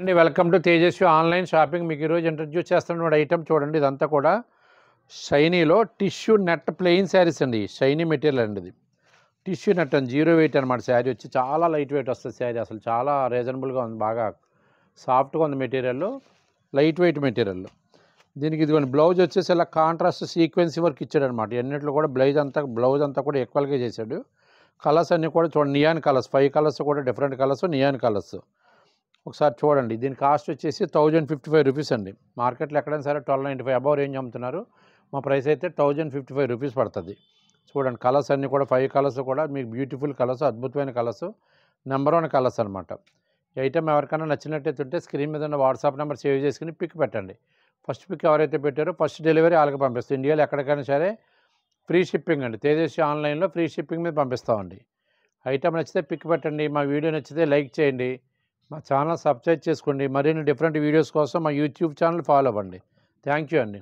అండి welcome to Tejaswi online shopping మీకు ఈరోజు ఇంట్రడ్యూస్ చేస్తున్న ఐటమ్ చూడండి ఇదంతా కూడా షైనీలో టిష్యూ నెట్ ప్లెయిన్ శారీస్ అండి షైనీ మెటీరియల్ అండి ఇది టిష్యూ నెట్ అండి జీరో వెయిట్ అనమాట శారీ వచ్చి చాలా లైట్ వెయిట్ వస్తుంది శారీ అసలు చాలా రీజనబుల్గా ఉంది బాగా సాఫ్ట్గా ఉంది మెటీరియల్ లైట్ వెయిట్ మెటీరియల్ దీనికి ఇదిగోండి బ్లౌజ్ వచ్చేసి ఇలా కాంట్రాస్ట్ సీక్వెన్స్ వర్క్ ఇచ్చాడనమాట ఎన్నిట్లో కూడా బ్లౌజ్ అంతా బ్లౌజ్ అంతా కూడా ఈక్వల్గా చేశాడు కలర్స్ అన్నీ కూడా చూడండి నియాన్ కలర్స్ ఫైవ్ కలర్స్ కూడా డిఫరెంట్ కలర్స్ నియాన్ కలర్స్ ఒకసారి చూడండి దీని కాస్ట్ వచ్చేసి థౌజండ్ ఫిఫ్టీ ఫైవ్ రూపీస్ అండి మార్కెట్లో ఎక్కడైనా సరే twelve ninety five above range అమ్ముతున్నారు మా ప్రైస్ అయితే థౌజండ్ ఫిఫ్టీ ఫైవ్ రూపీస్ పడుతుంది చూడండి కలర్స్ అన్నీ కూడా ఫైవ్ కలర్స్ కూడా మీకు బ్యూటిఫుల్ కలర్స్ అద్భుతమైన కలర్స్ నెంబర్ వన్ కలర్స్ అనమాట ఐటమ్ ఎవరికైనా నచ్చినట్టయితే ఉంటే స్క్రీన్ మీద ఉన్న వాట్సాప్ నెంబర్ సేవ్ చేసుకుని పిక్ పెట్టండి ఫస్ట్ పిక్ ఎవరైతే పెట్టారో ఫస్ట్ డెలివరీ వాళ్ళకి పంపిస్తాం ఇండియాలో ఎక్కడికైనా సరే ఫ్రీ షిప్పింగ్ అండి తేజస్ ఆన్లైన్లో ఫ్రీ షిప్పింగ్ మీద పంపిస్తామండి ఐటమ్ నచ్చితే పిక్ పెట్టండి మా వీడియో నచ్చితే లైక్ చేయండి మా ఛానల్ సబ్స్క్రైబ్ చేసుకోండి మరిన్ని డిఫరెంట్ వీడియోస్ కోసం మా యూట్యూబ్ ఛానల్ ఫాలో అవ్వండి థ్యాంక్ యూ అండి